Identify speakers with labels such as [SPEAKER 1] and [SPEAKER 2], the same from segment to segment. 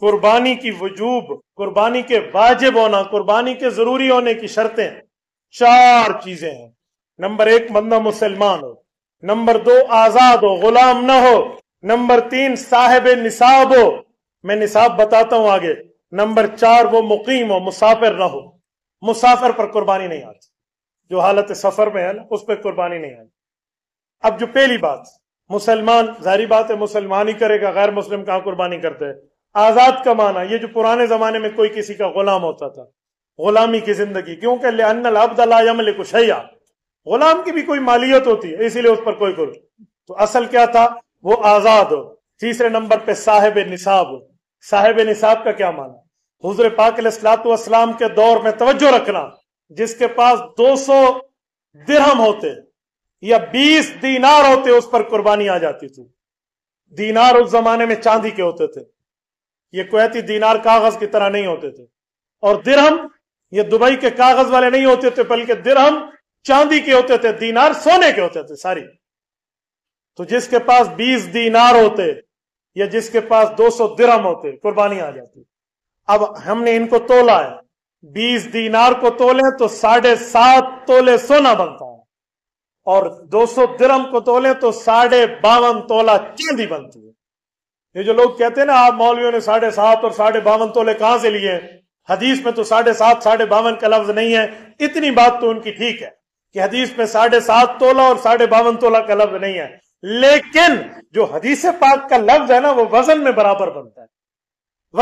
[SPEAKER 1] قربانی کی وجوب قربانی کے واجب ہونا قربانی کے ضروری ہونے کی شرطیں چار چیزیں ہیں نمبر ایک بندہ مسلمان ہو نمبر دو آزاد ہو غلام نہ ہو نمبر تین صاحب نصاب ہو میں نصاب بتاتا ہوں آگے نمبر چار وہ مقیم ہو مسافر نہ ہو مسافر پر قربانی نہیں آتی جو حالت سفر میں ہے نا اس پہ قربانی نہیں آتی اب جو پہلی بات مسلمان ظاہری بات ہے مسلمان ہی کرے گا غیر مسلم کہاں قربانی کرتے آزاد کا یہ جو پرانے زمانے میں کوئی کسی کا غلام ہوتا تھا غلامی کی زندگی کیونکہ غلام کی بھی کوئی مالیت ہوتی ہے اسی لیے اس پر کوئی گل تو اصل کیا تھا وہ آزاد ہو تیسرے نمبر پہ صاحب نصاب صاحب نصاب کا کیا مانا حضر پاک علیہ والسلام کے دور میں توجہ رکھنا جس کے پاس دو سو درہم ہوتے یا بیس دینار ہوتے اس پر قربانی آ جاتی تھی دینار اس زمانے میں چاندی کے ہوتے تھے یہ کویتی دینار کاغذ کی طرح نہیں ہوتے تھے اور درہم یہ دبئی کے کاغذ والے نہیں ہوتے تھے بلکہ درہم چاندی کے ہوتے تھے دینار سونے کے ہوتے تھے ساری تو جس کے پاس بیس دینار ہوتے یا جس کے پاس دو سو درہم ہوتے قربانی آ جاتی اب ہم نے ان کو تولا ہے بیس دینار کو تولیں تو ساڑھے سات تولے سونا بنتا ہے اور دو سو درم کو تولیں تو ساڑھے باون تولا چاندی بنتی ہے یہ جو لوگ کہتے ہیں نا آپ مولویوں نے ساڑھے سات اور ساڑھے باون تولے کہاں سے لیے حدیث میں تو ساڑھے سات ساڑھے باون کا لفظ نہیں ہے اتنی بات تو ان کی ٹھیک ہے کہ حدیث میں ساڑھے سات تولا اور ساڑھے باون تولا کا لفظ نہیں ہے لیکن جو حدیث پاک کا لفظ ہے نا وہ وزن میں برابر بنتا ہے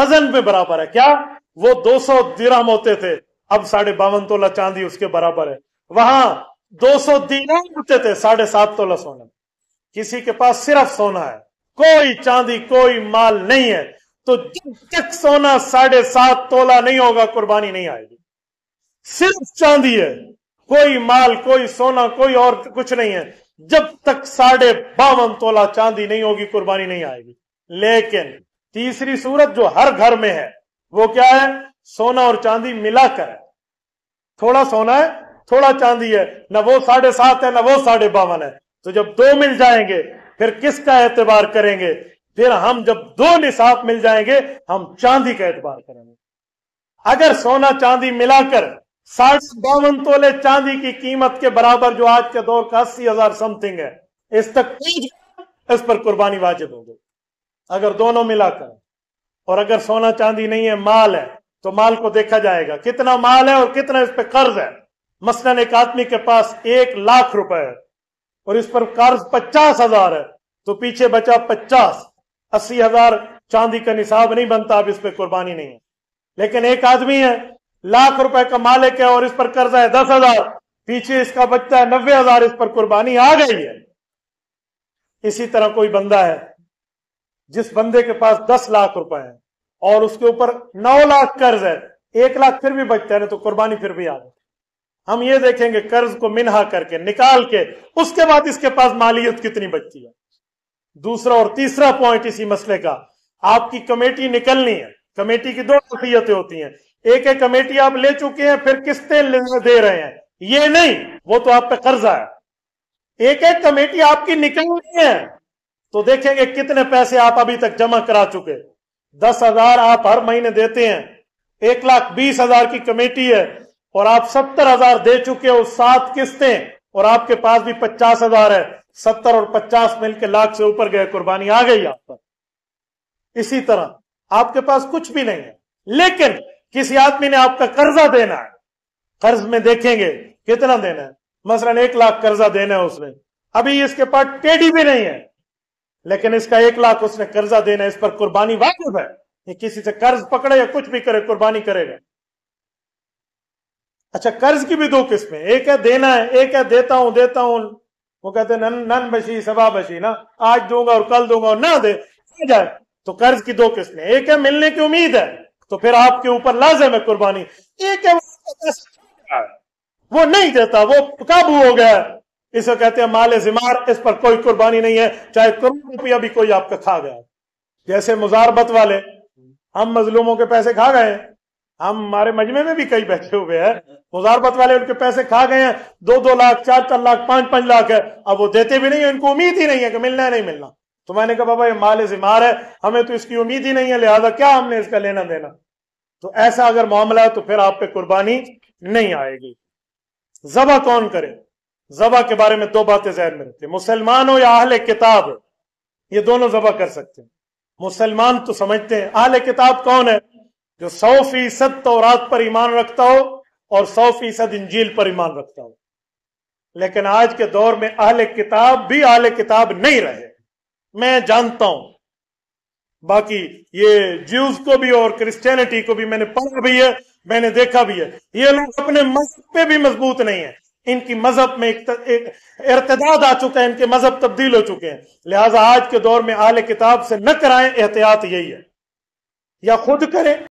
[SPEAKER 1] وزن میں برابر ہے کیا وہ دو سو درہم ہوتے تھے اب ساڑھے باون تولا چاندی اس کے برابر ہے وہاں دو سو دیرہ ہوتے تھے ساڑھے سات تولا سونا کسی کے پاس صرف سونا ہے کوئی چاندی کوئی مال نہیں ہے تو جب تک سونا ساڑھے سات تولا نہیں ہوگا قربانی نہیں آئے گی صرف چاندی ہے کوئی مال کوئی سونا کوئی اور کچھ نہیں ہے جب تک ساڑھے باون تولا چاندی نہیں ہوگی قربانی نہیں آئے گی لیکن تیسری صورت جو ہر گھر میں ہے وہ کیا ہے سونا اور چاندی ملا کر ہے تھوڑا سونا ہے تھوڑا چاندی ہے نہ وہ ساڑھے سات ہے نہ وہ ساڑھے باون ہے تو جب دو مل جائیں گے پھر کس کا اعتبار کریں گے پھر ہم جب دو نصاب مل جائیں گے ہم چاندی کا اعتبار کریں گے اگر سونا چاندی ملا کر ساٹھ باون تولے چاندی کی قیمت کے برابر جو آج کے دور کا اسی ہزار سم تھنگ ہے اس تک پہنچ اس پر قربانی واجب ہو گئی اگر دونوں ملا کر اور اگر سونا چاندی نہیں ہے مال ہے تو مال کو دیکھا جائے گا کتنا مال ہے اور کتنا اس پہ قرض ہے مثلاً ایک آدمی کے پاس ایک لاکھ روپے ہے اور اس پر قرض پچاس ہزار ہے تو پیچھے بچا پچاس اسی ہزار چاندی کا نصاب نہیں بنتا اب اس پہ قربانی نہیں ہے لیکن ایک آدمی ہے لاکھ روپے کا مالک ہے اور اس پر قرض ہے دس ہزار پیچھے اس کا بچتا ہے نوے ہزار اس پر قربانی آ گئی ہے اسی طرح کوئی بندہ ہے جس بندے کے پاس دس لاکھ روپے ہے اور اس کے اوپر نو لاکھ قرض ہے ایک لاکھ پھر بھی بچتا ہے نا تو قربانی پھر بھی آ گئی ہم یہ دیکھیں گے قرض کو منہا کر کے نکال کے اس کے بعد اس کے پاس مالیت کتنی بچتی ہے دوسرا اور تیسرا پوائنٹ اسی مسئلے کا آپ کی کمیٹی نکلنی ہے کمیٹی کی دو خصیتیں ہوتی ہیں ایک ایک کمیٹی آپ لے چکے ہیں پھر قسطیں دے رہے ہیں یہ نہیں وہ تو آپ پہ قرض ہے ایک ایک کمیٹی آپ کی نکلنی ہے تو دیکھیں گے کتنے پیسے آپ ابھی تک جمع کرا چکے دس ہزار آپ ہر مہینے دیتے ہیں ایک لاکھ بیس ہزار کی کمیٹی ہے اور آپ ستر ہزار دے چکے ہو سات قسطیں اور آپ کے پاس بھی پچاس ہزار ہے ستر اور پچاس مل کے لاکھ سے اوپر گئے قربانی آ گئی آپ پر اسی طرح آپ کے پاس کچھ بھی نہیں ہے لیکن کسی آدمی نے آپ کا قرضہ دینا ہے قرض میں دیکھیں گے کتنا دینا ہے مثلا ایک لاکھ قرضہ دینا ہے اس نے ابھی اس کے پاس ٹیڈی بھی نہیں ہے لیکن اس کا ایک لاکھ اس نے قرضہ دینا ہے اس پر قربانی واجب ہے یہ کسی سے قرض پکڑے یا کچھ بھی کرے قربانی کرے گا اچھا قرض کی بھی دو قسمیں ایک ہے دینا ہے ہے ایک دیتا دیتا ہوں ہوں وہ کہتے ہیں نن بشی بشی سبا نا آج دوں گا اور کل دوں گا اور نہ دے جائے تو قرض کی دو قسمیں ایک ہے ملنے کی امید ہے تو پھر آپ کے اوپر لازم ہے قربانی ایک ہے وہ نہیں دیتا وہ قابو ہو گیا اسے کہتے ہیں مال زمار اس پر کوئی قربانی نہیں ہے چاہے کروڑ روپیہ بھی کوئی آپ کا کھا گیا جیسے مزاربت والے ہم مظلوموں کے پیسے کھا گئے ہم ہمارے مجمع میں بھی کئی بیٹھے ہوئے ہیں مزاربت والے ان کے پیسے کھا گئے ہیں دو دو لاکھ چار چار لاکھ پانچ پانچ لاکھ ہے اب وہ دیتے بھی نہیں ہیں ان کو امید ہی نہیں ہے کہ ملنا ہے نہیں ملنا تو میں نے کہا بابا یہ مال زمار ہے ہمیں تو اس کی امید ہی نہیں ہے لہذا کیا ہم نے اس کا لینا دینا تو ایسا اگر معاملہ ہے تو پھر آپ پہ قربانی نہیں آئے گی ذبح کون کرے ذبح کے بارے میں دو باتیں ذہن میں رکھتے مسلمان ہو یا اہل کتاب یہ دونوں ذبح کر سکتے ہیں مسلمان تو سمجھتے ہیں اہل کتاب کون ہے جو سو فیصد تو پر ایمان رکھتا ہو اور سو فیصد انجیل پر ایمان رکھتا ہو لیکن آج کے دور میں اہل کتاب بھی اہل کتاب نہیں رہے میں جانتا ہوں باقی یہ جیوز کو بھی اور کرسٹینٹی کو بھی میں نے پڑھا بھی ہے میں نے دیکھا بھی ہے یہ لوگ اپنے مذہب پہ بھی مضبوط نہیں ہیں ان کی مذہب میں ارتداد آ چکا ہے ان کے مذہب تبدیل ہو چکے ہیں لہذا آج کے دور میں اعلی کتاب سے نہ کرائیں احتیاط یہی ہے یا خود کریں